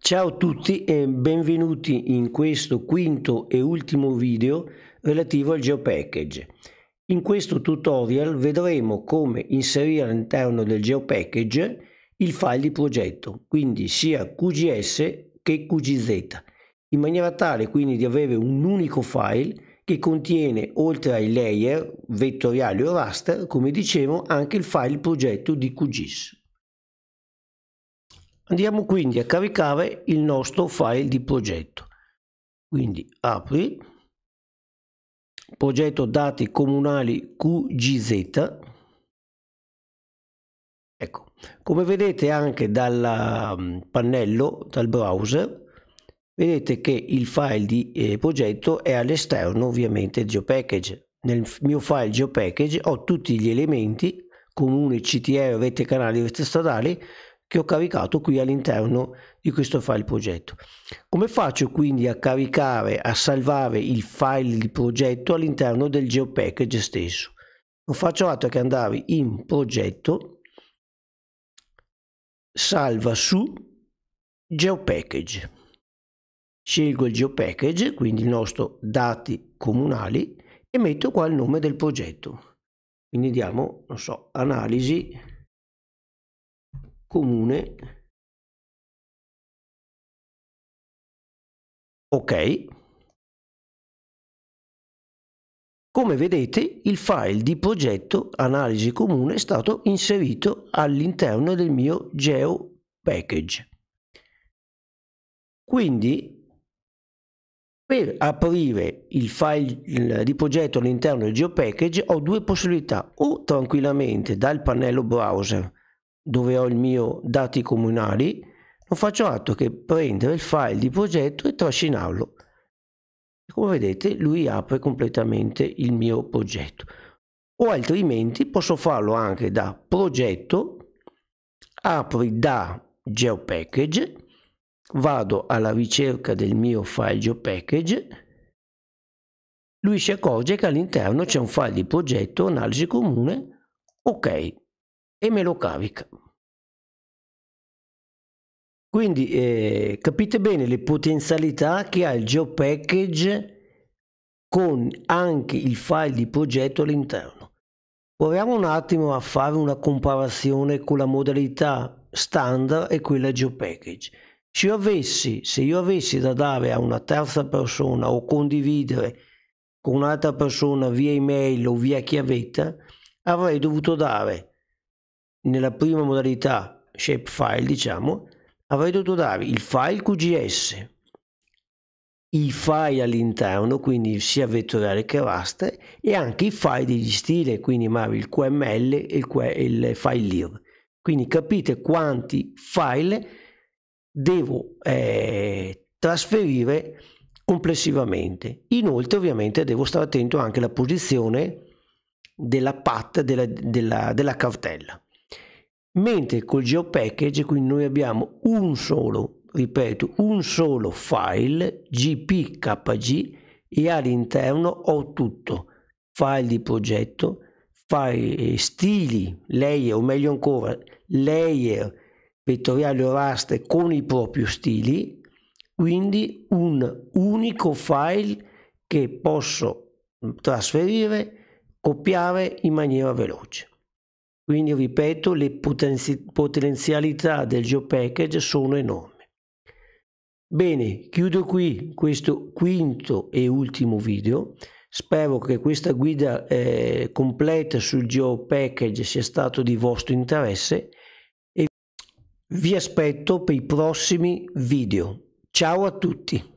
Ciao a tutti e benvenuti in questo quinto e ultimo video relativo al GeoPackage. In questo tutorial vedremo come inserire all'interno del GeoPackage il file di progetto, quindi sia QGS che QGZ, in maniera tale quindi di avere un unico file che contiene oltre ai layer vettoriali o raster, come dicevo, anche il file progetto di QGIS. Andiamo quindi a caricare il nostro file di progetto. Quindi apri progetto dati comunali QGZ. Ecco, come vedete anche dal mm, pannello, dal browser, vedete che il file di eh, progetto è all'esterno ovviamente GeoPackage. Nel mio file GeoPackage ho tutti gli elementi comune, CTR, rete canali, rete stradali che ho caricato qui all'interno di questo file progetto. Come faccio quindi a caricare, a salvare il file di progetto all'interno del GeoPackage stesso? Non faccio altro che andare in progetto, salva su GeoPackage. Scelgo il GeoPackage, quindi il nostro dati comunali, e metto qua il nome del progetto. Quindi diamo, non so, analisi comune ok come vedete il file di progetto analisi comune è stato inserito all'interno del mio geo package quindi per aprire il file di progetto all'interno del GeoPackage ho due possibilità, o tranquillamente dal pannello browser dove ho il mio dati comunali, non faccio altro che prendere il file di progetto e trascinarlo. Come vedete lui apre completamente il mio progetto. O altrimenti posso farlo anche da progetto, apri da GeoPackage, vado alla ricerca del mio file GeoPackage, lui si accorge che all'interno c'è un file di progetto analisi comune, ok, e me lo cavica. Quindi eh, capite bene le potenzialità che ha il GeoPackage con anche il file di progetto all'interno. Proviamo un attimo a fare una comparazione con la modalità standard e quella GeoPackage. Se io avessi, se io avessi da dare a una terza persona o condividere con un'altra persona via email o via chiavetta, avrei dovuto dare nella prima modalità shapefile, diciamo, avrei dovuto dare il file QGS, i file all'interno, quindi sia vettoriale che raster, e anche i file di stile, quindi magari il QML e il, Q, il file LIR. Quindi capite quanti file devo eh, trasferire complessivamente. Inoltre ovviamente devo stare attento anche alla posizione della patta della, della, della cartella. Mentre col GeoPackage, quindi noi abbiamo un solo, ripeto, un solo file GPKG e all'interno ho tutto, file di progetto, file eh, stili, layer, o meglio ancora, layer vettoriali o raster con i propri stili, quindi un unico file che posso mm, trasferire, copiare in maniera veloce. Quindi, ripeto, le potenzi- potenzialità del GeoPackage sono enormi. Bene, chiudo qui questo quinto e ultimo video. Spero che questa guida eh, completa sul GeoPackage sia stato di vostro interesse e vi aspetto per i prossimi video. Ciao a tutti!